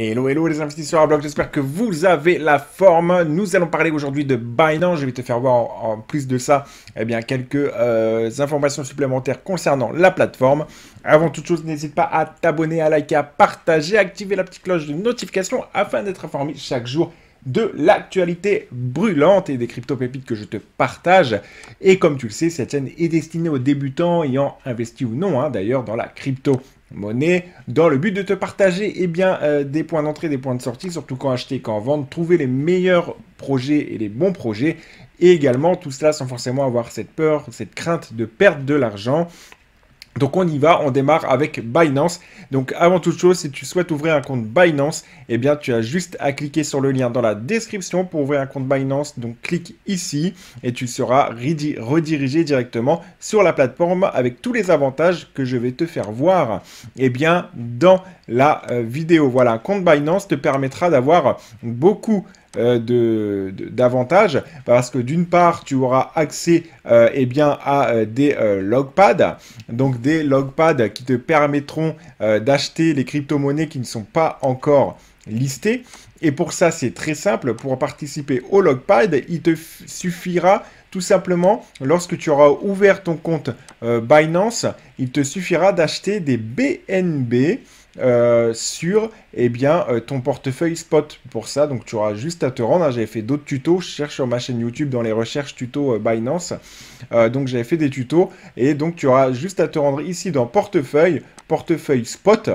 Hello, hello les investisseurs à bloc, j'espère que vous avez la forme. Nous allons parler aujourd'hui de Binance. Je vais te faire voir en, plus de ça eh bien, quelques euh, informations supplémentaires concernant la plateforme. Avant toute chose, n'hésite pas à t'abonner, à liker, à partager, activer la petite cloche de notification afin d'être informé chaque jour de l'actualité brûlante et des crypto-pépites que je te partage. Et comme tu le sais, cette chaîne est destinée aux débutants ayant investi ou non hein, d'ailleurs dans la crypto monnaie dans le but de te partager eh bien, euh, des points d'entrée, des points de sortie, surtout quand acheter, quand vendre, trouver les meilleurs projets et les bons projets. Et également, tout cela sans forcément avoir cette peur, cette crainte de perdre de l'argent. Donc on y va, on démarre avec Binance. Donc avant toute chose, si tu souhaites ouvrir un compte Binance, eh bien tu as juste à cliquer sur le lien dans la description pour ouvrir un compte Binance. Donc clique ici et tu seras redirigé directement sur la plateforme avec tous les avantages que je vais te faire voir eh bien dans la euh, vidéo. Voilà, un compte Binance te permettra d'avoir beaucoup euh, d'avantage, parce que d'une part tu auras accès euh, eh bien à euh, des logpads donc des logpads qui te permettront d'acheter les crypto-monnaies qui ne sont pas encore listées et pour ça c'est très simple pour participer au logpad il te suffira tout simplement, lorsque tu auras ouvert ton compte Binance, il te suffira d'acheter des BNB euh, sur eh bien, euh, ton portefeuille spot. Pour ça, donc tu auras juste à te rendre. Hein. J'avais fait d'autres tutos. Je cherche sur ma chaîne YouTube dans les recherches tuto euh, Binance. donc j'avais fait des tutos. Et donc tu auras juste à te rendre ici dans portefeuille, portefeuille spot.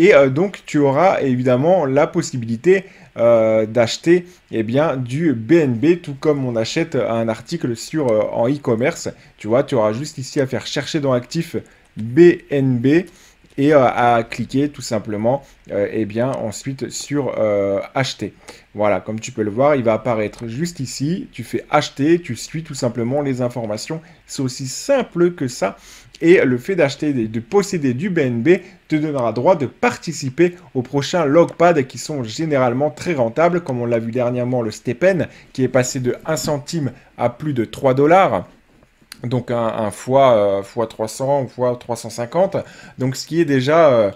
Et donc tu auras évidemment la possibilité d'acheter eh bien, du BNB, tout comme on achète un article sur, en e-commerce. Tu vois, tu auras juste ici à faire chercher dans actif BNB et euh, à cliquer tout simplement et euh, eh bien ensuite sur euh, acheter. Voilà, comme tu peux le voir, il va apparaître juste ici. Tu fais acheter, tu suis tout simplement les informations. C'est aussi simple que ça. Et le fait d'acheter, de posséder du BNB te donnera droit de participer aux prochains Logpad, qui sont généralement très rentables, comme on l'a vu dernièrement le Stepen qui est passé de 1 centime à plus de 3 dollars donc un, fois, 300 euh, ou fois 350, donc ce qui est déjà euh,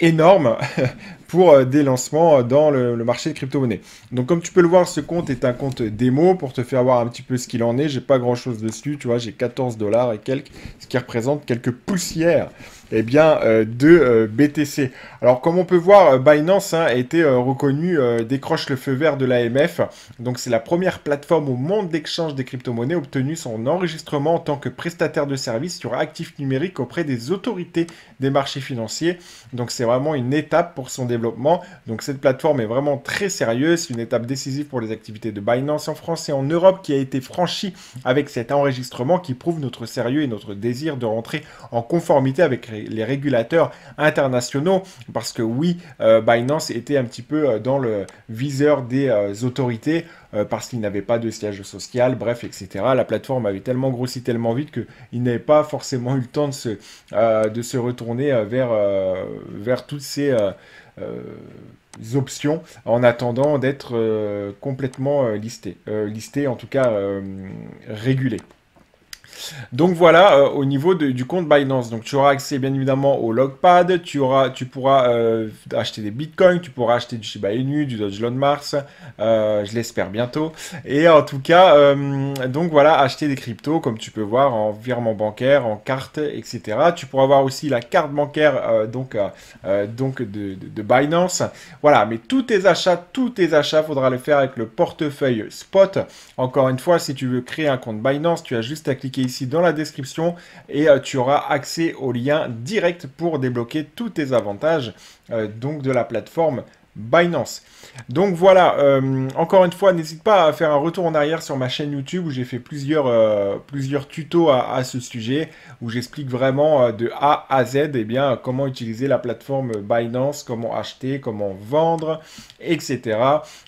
énorme pour euh, des lancements dans le, marché de crypto monnaie Donc comme tu peux le voir, ce compte est un compte démo pour te faire voir un petit peu ce qu'il en est. J'ai pas grand chose dessus, tu vois, j'ai 14 dollars et quelques, ce qui représente quelques poussières eh bien, euh, de euh, BTC. Alors, comme on peut voir, euh, Binance hein, a été reconnu décroche le feu vert de l'AMF. Donc, c'est la première plateforme au monde d'échange des crypto-monnaies obtenue son enregistrement en tant que prestataire de services sur actifs numériques auprès des autorités des marchés financiers. Donc, c'est vraiment une étape pour son développement. Donc, cette plateforme est vraiment très sérieuse. une étape décisive pour les activités de Binance en France et en Europe qui a été franchie avec cet enregistrement qui prouve notre sérieux et notre désir de rentrer en conformité avec les les régulateurs internationaux, parce que oui, euh, Binance était un petit peu euh, dans le viseur des euh, autorités, parce qu'il n'avait pas de siège social, bref, etc. La plateforme avait tellement grossi tellement vite qu'il n'avait pas forcément eu le temps de se, de se retourner vers, vers toutes ces options en attendant d'être complètement listé, listé en tout cas régulé. Donc voilà, euh, au niveau du compte Binance. Donc tu auras accès bien évidemment au Logpad, tu, auras, tu pourras euh, acheter des bitcoins, tu pourras acheter du Shiba Inu, du Dodge Loan Mars, euh, je l'espère bientôt. Et en tout cas, donc voilà, acheter des cryptos comme tu peux voir en virement bancaire, en carte, etc. Tu pourras avoir aussi la carte bancaire donc, donc de, de, Binance. Voilà, mais tous tes achats, tous tes achats, faudra le faire avec le portefeuille spot. Encore une fois, si tu veux créer un compte Binance, tu as juste à cliquer ici dans la description et euh, tu auras accès au lien direct pour débloquer tous tes avantages euh, donc de la plateforme Binance. Donc voilà, euh, encore une fois, n'hésite pas à faire un retour en arrière sur ma chaîne YouTube où j'ai fait plusieurs, euh, plusieurs tutos à, ce sujet, où j'explique vraiment euh, de A à Z et eh bien, comment utiliser la plateforme Binance, comment acheter, comment vendre, etc.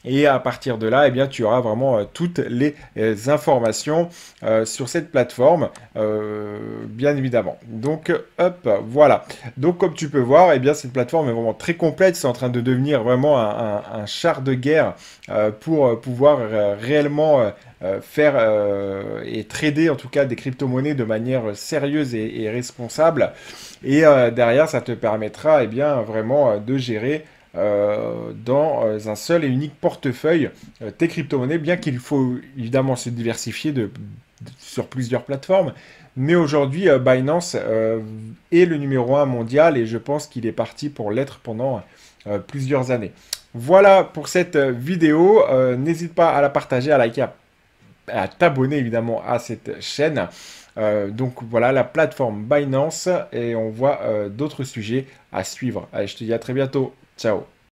Et à partir de là, eh bien, tu auras vraiment toutes les, informations sur cette plateforme, bien évidemment. Donc, hop, voilà. Donc, comme tu peux voir, et eh bien, cette plateforme est vraiment très complète, c'est en train de devenir vraiment un, char de guerre euh, pour euh, pouvoir euh, réellement faire et trader en tout cas des crypto-monnaies de manière sérieuse et, responsable. Et derrière, ça te permettra et eh bien, vraiment de gérer dans un seul et unique portefeuille tes crypto-monnaies, bien qu'il faut évidemment se diversifier de, sur plusieurs plateformes. Mais aujourd'hui, Binance est le numéro un mondial et je pense qu'il est parti pour l'être pendant euh, plusieurs années. Voilà pour cette euh, vidéo. Euh, n'hésite pas à la partager, à liker, à t'abonner évidemment à cette chaîne. donc voilà la plateforme Binance et on voit d'autres sujets à suivre. Allez, je te dis à très bientôt. Ciao